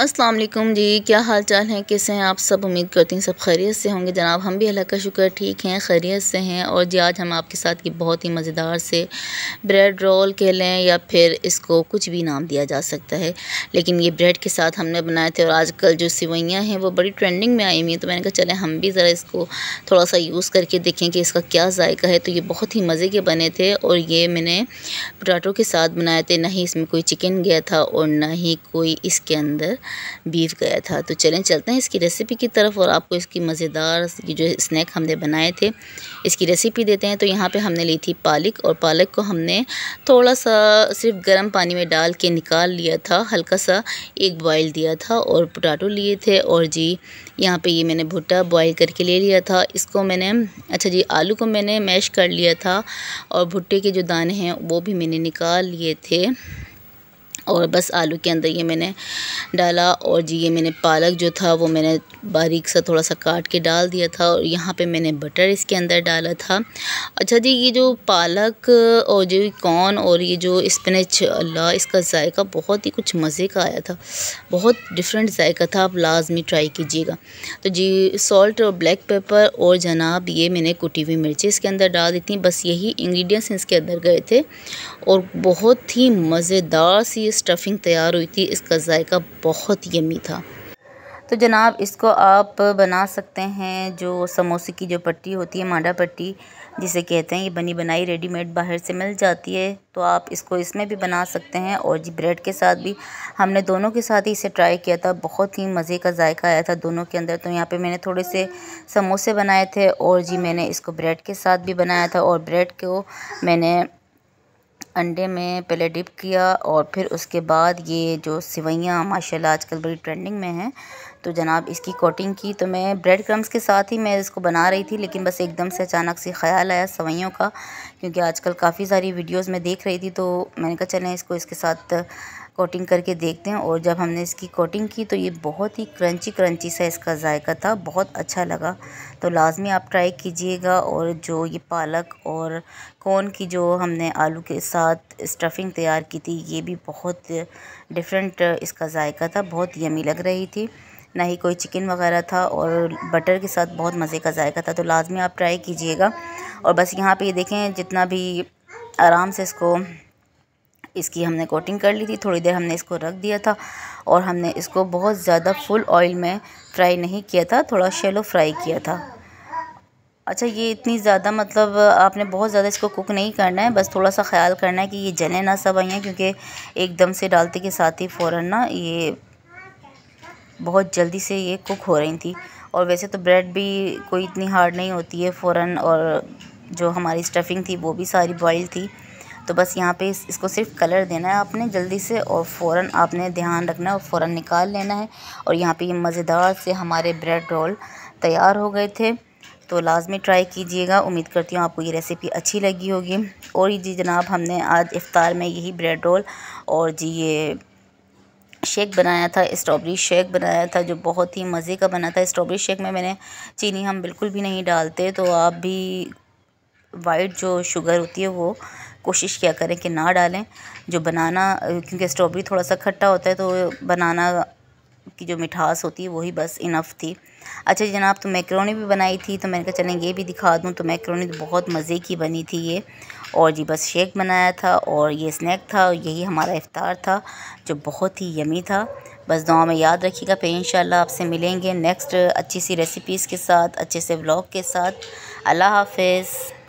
अस्सलाम वालेकुम जी क्या हाल चाल हैं कैसे हैं आप सब उम्मीद करती हैं सब खैरियत से होंगे जनाब हम भी अल्लाह का शुक्र ठीक हैं खैरियत से हैं और जी आज हम आपके साथ की बहुत ही मज़ेदार से ब्रेड रोल कह लें या फिर इसको कुछ भी नाम दिया जा सकता है लेकिन ये ब्रेड के साथ हमने बनाए थे और आजकल जो सिवैयाँ हैं वो बड़ी ट्रेंडिंग में आई हुई हैं तो मैंने कहा चले हम भी ज़रा इसको थोड़ा सा यूज़ करके देखें कि इसका क्या जायका है तो ये बहुत ही मज़े के बने थे और ये मैंने पोटाटो के साथ बनाए थे ना ही इसमें कोई चिकन गया था और ना ही कोई इसके अंदर बीफ गया था तो चलें चलते हैं इसकी रेसिपी की तरफ और आपको इसकी मज़ेदार जो स्नैक हमने बनाए थे इसकी रेसिपी देते हैं तो यहाँ पे हमने ली थी पालक और पालक को हमने थोड़ा सा सिर्फ गर्म पानी में डाल के निकाल लिया था हल्का सा एक बॉयल दिया था और पोटाटो लिए थे और जी यहाँ पे ये मैंने भुट्टा बॉयल करके ले लिया था इसको मैंने अच्छा जी आलू को मैंने मैश कर लिया था और भुट्टे के जो दाने हैं वो भी मैंने निकाल लिए थे और बस आलू के अंदर ये मैंने डाला और जी ये मैंने पालक जो था वो मैंने बारीक सा थोड़ा सा काट के डाल दिया था और यहाँ पे मैंने बटर इसके अंदर डाला था अच्छा जी ये जो पालक और जो कॉर्न और ये जो स्पिनच अल्लाह इसका जायका बहुत ही कुछ मज़े का आया था बहुत डिफरेंट जायका था आप लाजमी ट्राई कीजिएगा तो जी सॉल्ट और ब्लैक पेपर और जनाब ये मैंने कुटी हुई मिर्ची इसके अंदर डाल दी थी बस यही इंग्रीडियंट्स इसके अंदर गए थे और बहुत ही मज़ेदार सी स्टफिंग तैयार हुई थी इसका जायका बहुत यमी था तो जनाब इसको आप बना सकते हैं जो समोसे की जो पट्टी होती है माडा पट्टी जिसे कहते हैं ये बनी बनाई रेडीमेड बाहर से मिल जाती है तो आप इसको इसमें भी बना सकते हैं और जी ब्रेड के साथ भी हमने दोनों के साथ ही इसे ट्राई किया था बहुत ही मज़े का जायका आया था दोनों के अंदर तो यहाँ पे मैंने थोड़े से समोसे बनाए थे और जी मैंने इसको ब्रेड के साथ भी बनाया था और ब्रेड को मैंने अंडे में पहले डिप किया और फिर उसके बाद ये जो सिवैयाँ माशाल्लाह आजकल बड़ी ट्रेंडिंग में हैं तो जनाब इसकी कोटिंग की तो मैं ब्रेड क्रम्स के साथ ही मैं इसको बना रही थी लेकिन बस एकदम से अचानक से ख्याल आया सवैयों का क्योंकि आजकल काफ़ी सारी वीडियोस में देख रही थी तो मैंने कहा चलें इसको इसके साथ कोटिंग करके देखते हैं और जब हमने इसकी कोटिंग की तो ये बहुत ही क्रंची क्रंची सा इसका जायका था बहुत अच्छा लगा तो लाजमी आप ट्राई कीजिएगा और जो ये पालक और कौन की जो हमने आलू के साथ स्टफिंग तैयार की थी ये भी बहुत डिफरेंट इसका जायका था बहुत यमी लग रही थी ना ही कोई चिकन वगैरह था और बटर के साथ बहुत मज़े का जायका था तो लाजमी आप ट्राई कीजिएगा और बस यहाँ पर ये देखें जितना भी आराम से इसको इसकी हमने कोटिंग कर ली थी थोड़ी देर हमने इसको रख दिया था और हमने इसको बहुत ज़्यादा फुल ऑयल में फ्राई नहीं किया था थोड़ा शेलो फ्राई किया था अच्छा ये इतनी ज़्यादा मतलब आपने बहुत ज़्यादा इसको कुक नहीं करना है बस थोड़ा सा ख्याल करना है कि ये जले ना सब आइए क्योंकि एकदम से डालते के साथ ही फ़ौर ना ये बहुत जल्दी से ये कुक हो रही थी और वैसे तो ब्रेड भी कोई इतनी हार्ड नहीं होती है फ़ौर और जो हमारी स्टफिंग थी वो भी सारी बॉयल थी तो बस यहाँ पे इस, इसको सिर्फ कलर देना है आपने जल्दी से और फ़ौर आपने ध्यान रखना है और फ़ौर निकाल लेना है और यहाँ पर ये मज़ेदार से हमारे ब्रेड रोल तैयार हो गए थे तो लाजमी ट्राई कीजिएगा उम्मीद करती हूँ आपको ये रेसिपी अच्छी लगी होगी और जी जनाब हमने आज इफ़ार में यही ब्रेड रोल और जी ये शेक बनाया था स्ट्रॉबेरी शेक बनाया था जो बहुत ही मज़े का बना था स्ट्रॉबेरी शेक में मैंने चीनी हम बिल्कुल भी नहीं डालते तो आप भी वाइट जो शुगर होती है वो कोशिश किया करें कि ना डालें जो बनाना क्योंकि स्ट्रॉबेरी थोड़ा सा खट्टा होता है तो बनाना की जो मिठास होती है वही बस इनफ़ थी अच्छा जनाब तो मैक्रोनी भी बनाई थी तो मैंने कहा चलें ये भी दिखा दूँ तो मैक्रोनी तो बहुत मज़े की बनी थी ये और जी बस शेक बनाया था और ये स्नैक था और यही हमारा इफ़ार था जो बहुत ही यमी था बस दुआ में याद रखिएगा फिर इन आपसे मिलेंगे नेक्स्ट अच्छी सी रेसिपीज़ के साथ अच्छे से ब्लॉग के साथ अल्लाह हाफिज़